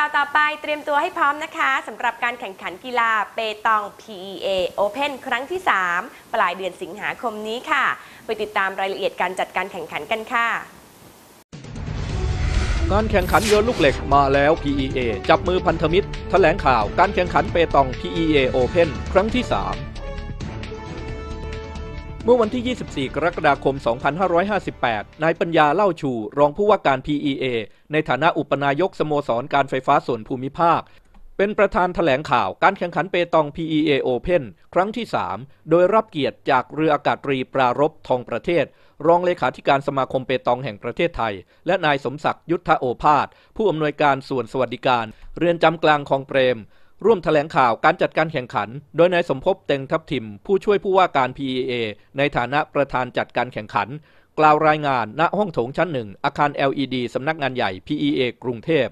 ข่าวต่อไปเตรียมตัวให้พร้อมนะคะสำหรับการแข่งขันกีฬาเปตอง PEA Open ครั้งที่ 3 ปลายเดือนสิงหาคมนี้ค่ะ ไปติดตามรายละเอียดการจัดการแข่งขันกันค่ะการแข่งขันโยนลูกเหล็กมาแล้ว PEA จับมือพันธมิตรแถลงข่าวการแข่งขันเปตอง PEA Open ครั้งที่ 3มื่อวันที่ 24 กรกฎาคม 2558 นายปัญญาเล่าชู รองผู้ว่าการ PEA ในฐานะอุปนายกสโมสรการไฟฟ้าส่วนภูมิภาค เป็นประธานถแถลงข่าว การแข่งขันเปตอง PEA Open ครั้งที่ 3 โดยรับเกียรติจากเรืออากาศตรีปรารบทองประเทศ รองเลขาธิการสมาคมเปตองแห่งประเทศไทย และนายสมศักดิ์ยุทธโอภาส ผู้อำนวยการส่วนสวัสดิการเรือนจำกลางคลองเปรมร่วมถแถลงข่าวการจัดการแข่งขัน โดยนายสมภพเต็งทับทิมผู้ช่วยผู้ว่าการ PEA ในฐานะประธานจัดการแข่งขัน กล่าวรายงานณห้องโถงชั้นหนึ่งอาคาร LED สำนักงานใหญ่ PEA กรุงเทพ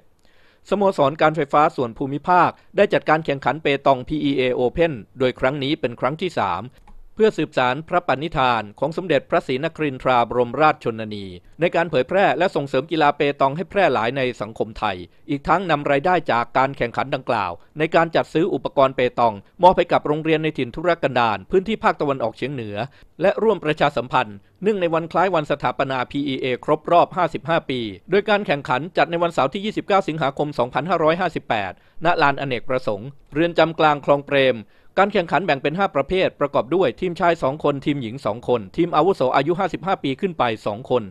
สโมสรการไฟฟ้าส่วนภูมิภาค ได้จัดการแข่งขันเปตอง PEA Open โดยครั้งนี้เป็นครั้งที่ 3เพื่อสืบสารพระปณิธานของสมเด็จพระศรีนครินทราบรมราชชนนี ในการเผยแพร่และส่งเสริมกีฬาเปตองให้แพร่หลายในสังคมไทย อีกทั้งนำไรายได้จากการแข่งขันดังกล่าว ในการจัดซื้ออุปกรณ์เปตอง มอบให้กับโรงเรียนในถิ่นทุรกันดารพื้นที่ภาคตะวันออกเฉียงเหนือ และร่วมประชาสัมพันธ์เนื่องในวันคล้ายวันสถาปนา PEA ครบรอบ 55 ปี โดยการแข่งขันจัดในวันเสาร์ที่ 29 สิงหาคม 2558 ณ ลานอเนกประสงค์ เรือนจำกลางคลองเปรม การแข่งขันแบ่งเป็น 5 ประเภท ประกอบด้วยทีมชาย 2 คน ทีมหญิง 2 คน ทีมอาวุโสอายุ 55 ปีขึ้นไป 2 คน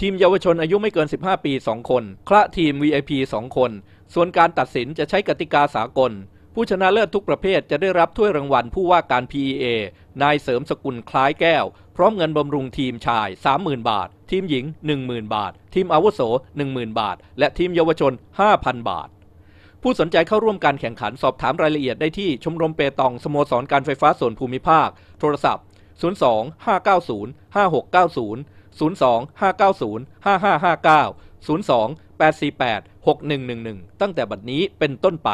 ทีมเยาวชนอายุไม่เกิน 15 ปี 2 คน คละทีม VIP 2 คน ส่วนการตัดสินจะใช้กติกาสากล ผู้ชนะเลิศทุกประเภทจะได้รับถ้วยรางวัลผู้ว่าการ PEA นายเสริมสกุลคล้ายแก้วพร้อมเงินบำรุงทีมชาย 30,000 บาท ทีมหญิง 10,000 บาท ทีมอาวุโส10,000 บาท และทีมเยาวชน 5,000 บาท ผู้สนใจเข้าร่วมการแข่งขันสอบถามรายละเอียดได้ที่ชมรมเปตองสโมสรการไฟฟ้าส่วนภูมิภาค โทรศัพท์ 02 590 5690 02 590 5559 02 848 6111 ตั้งแต่บัดนี้เป็นต้นไป